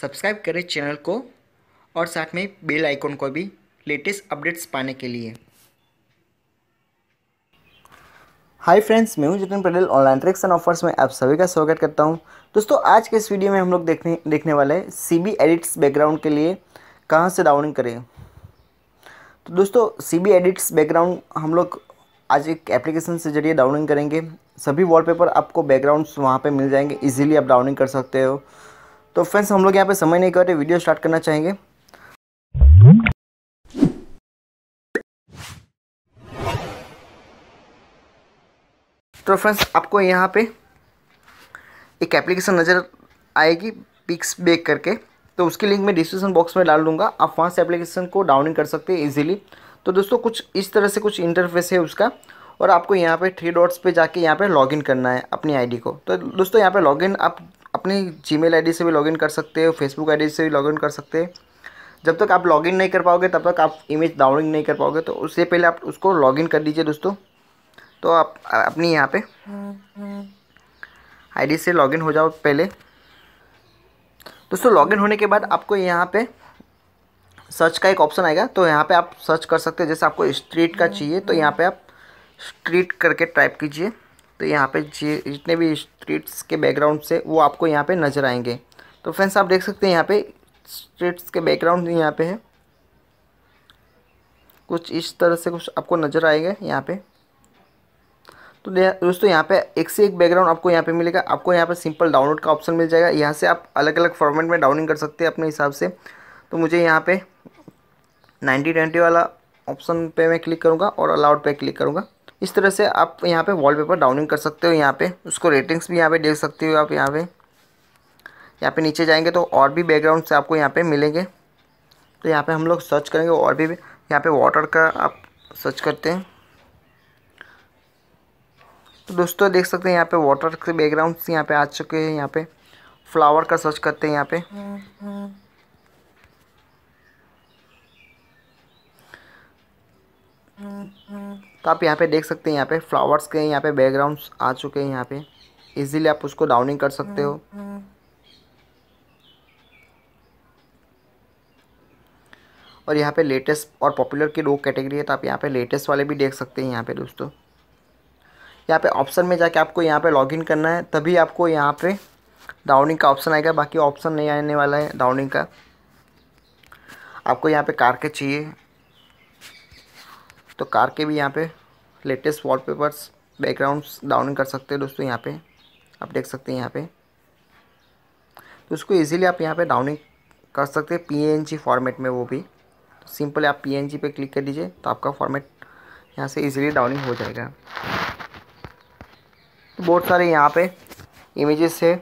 Subscribe करें channel को और साथ में बेल आइकॉन को भी लेटेस्ट अपडेट्स पाने के लिए हाय फ्रेंड्स मैं हूं Jitin Patel online tricks and offers में आप सभी का स्वागत करता हूं दोस्तों आज के इस वीडियो में हम लोग देखने देखने वाले हैं सी बी एडिट्स बैकग्राउंड के लिए कहां से डाउनलोड करें तो दोस्तों सी बी एडिट्स बैकग्राउंड हम लोग आज एक एप्लीकेशन से जरिए डाउनलोड करेंगे सभी वॉलपेपर आपको बैकग्राउंड्स वहाँ पर मिल जाएंगे ईजिली आप डाउनलोड कर सकते हो तो फ्रेंड्स हम लोग यहाँ पे समय नहीं करते वीडियो स्टार्ट करना चाहेंगे तो फ्रेंड्स आपको यहाँ पे एक एप्लीकेशन नज़र आएगी पिक्स बेक करके तो उसकी लिंक मैं डिस्क्रिप्शन बॉक्स में डाल दूंगा आप वहाँ से एप्लीकेशन को डाउनलोड कर सकते हैं इजीली तो दोस्तों कुछ इस तरह से कुछ इंटरफेस है उसका और आपको यहाँ पे थ्री डॉट्स पे जाके यहाँ पे लॉगिन करना है अपनी आईडी को तो दोस्तों यहाँ पे लॉगिन आप अपनी जी मेल से भी लॉगिन कर सकते हो फेसबुक आई से भी लॉगिन कर सकते हैं जब तक आप लॉगिन नहीं कर पाओगे तब तक आप इमेज डाउनलोड नहीं कर पाओगे तो उससे पहले आप उसको लॉगिन कर दीजिए दोस्तों तो आप अपनी यहाँ पे आईडी से लॉगिन हो जाओ पहले दोस्तों लॉगिन होने के बाद आपको यहाँ पे सर्च का एक ऑप्शन आएगा तो यहाँ पे आप सर्च कर सकते हैं जैसे आपको स्ट्रीट का चाहिए तो यहाँ पे आप स्ट्रीट करके टाइप कीजिए तो यहाँ पे जितने भी स्ट्रीट्स के बैकग्राउंड से वो आपको यहाँ पे नज़र आएंगे तो फ्रेंड्स आप देख सकते हैं यहाँ पे स्ट्रीट्स के बैकग्राउंड यहाँ पे है कुछ इस तरह से कुछ आपको नज़र आएगा यहाँ पे तो दोस्तों यहाँ पे एक से एक बैकग्राउंड आपको यहाँ पे मिलेगा आपको यहाँ पे सिंपल डाउनलोड का ऑप्शन मिल जाएगा यहाँ से आप अलग अलग फॉर्मेट में डाउनिंग कर सकते हैं अपने हिसाब से तो मुझे यहाँ पे नाइन्टी ट्वेंटी वाला ऑप्शन पे मैं क्लिक करूँगा और अलाउड पे क्लिक करूँगा इस तरह से आप यहाँ पे वॉलपेपर डाउनलोड कर सकते हो यहाँ पे उसको रेटिंग्स भी यहाँ पे देख सकते हो आप यहाँ पे यहाँ पे नीचे जाएंगे तो और भी बैकग्राउंड से आपको यहाँ पे मिलेंगे तो यहाँ पे हम लोग सर्च करेंगे और भी यहाँ पे वाटर का आप सर्च करते हैं तो दोस्तों देख सकते हैं यहाँ पे वाटर के बैकग्राउंड्स यहाँ पे आ चुके हैं यहाँ पे फ्लावर का सर्च करते हैं यहाँ पे हम्म, हम्म। तो आप यहाँ पे देख सकते हैं यहाँ पे फ्लावर्स के यहाँ पे बैकग्राउंड्स आ चुके हैं यहाँ पे इजीली आप उसको डाउनिंग कर सकते हो और यहाँ पे लेटेस्ट और पॉपुलर की दो कैटेगरी है तो आप यहाँ पे लेटेस्ट वाले भी देख सकते हैं यहाँ पे दोस्तों यहाँ पे ऑप्शन में जाके आपको यहाँ पे लॉगिन करना है तभी आपको यहाँ पे डाउनिंग का ऑप्शन आएगा बाकी ऑप्शन नहीं आने वाला है डाउनिंग का आपको यहाँ पे कार के चाहिए तो कार के भी यहाँ पे लेटेस्ट वॉलपेपर्स बैकग्राउंड्स डाउनिंग कर सकते हैं दोस्तों यहाँ पे आप देख सकते हैं यहाँ पे तो उसको इजीली आप यहाँ पे डाउनिंग कर सकते हैं पी फॉर्मेट में वो भी तो सिंपल आप पी पे क्लिक कर दीजिए तो आपका फॉर्मेट यहाँ से इजीली डाउनिंग हो जाएगा तो बहुत सारे यहाँ पे इमेजेस है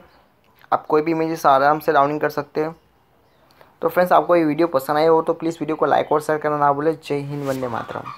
आप कोई भी इमेजेस आराम से डाउनिंग कर सकते हो तो फ्रेंड्स आपको ये वीडियो पसंद आए हो तो प्लीज़ वीडियो को लाइक और शेयर करना ना भूलें जय हिंद वंदे मातरम